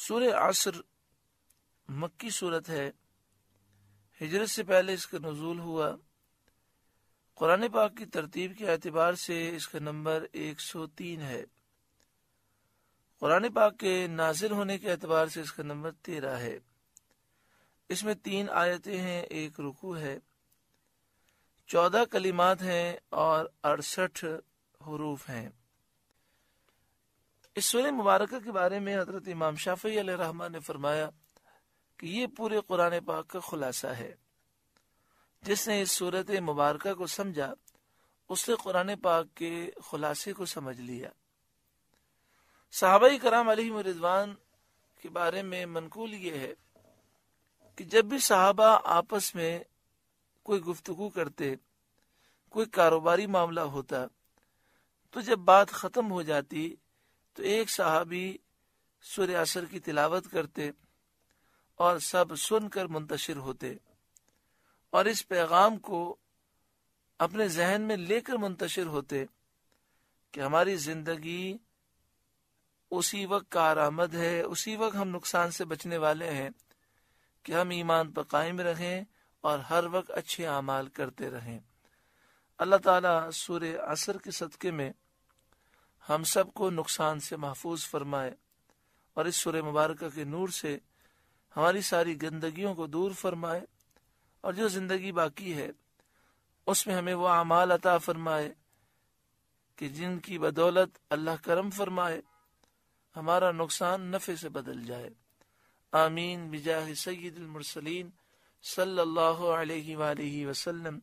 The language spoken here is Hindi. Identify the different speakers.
Speaker 1: सूर्य असर मक्की सूरत है हिजरत से पहले इसका नजूल हुआ कुरान पाक की तरतीब के अतबार से इसका नंबर एक सौ तीन है कुरान पाक के नाजिल होने के अतबार से इसका नंबर तेरह है इसमें तीन आयतें हैं एक रुकू है चौदह कलीमात हैं और अड़सठ हरूफ हैं इस सूर मुबारक के बारे में हजरत इमाम शाफी रहमा ने फरमाया कि ये पूरे कुरान पाक का खुलासा है जिसने इस सूरत मुबारक को समझा उसने कुरान पाक के खुलासे को समझ लिया साहबा कराम अली रिजवान के बारे में मनकूल ये है कि जब भी साहबा आपस में कोई गुफ्तगु करते कोई कारोबारी मामला होता तो जब बात खत्म हो जाती तो एक साहबी सुर असर की तिलावत करते और सब सुनकर मुंतशिर होते और इस पैगाम को अपने जहन में लेकर मुंतशिर होते कि हमारी जिंदगी उसी वक्त कार आरामद है उसी वक्त हम नुकसान से बचने वाले हैं कि हम ईमान पर कायम रहें और हर वक्त अच्छे अमाल करते रहें अल्लाह ताला सूर्य असर के सदक़े में हम सबको नुकसान से महफूज फरमाए और इस शुर मुबारक के नूर से हमारी सारी गंदगी को दूर फरमाए और जो जिंदगी बाकी है उसमें हमें वो अमाल अता फरमाए कि जिनकी बदौलत अल्लाह करम फरमाए हमारा नुकसान नफ़े से बदल जाए आमीन बिजा सैदमरसलिन सल्ला वसलम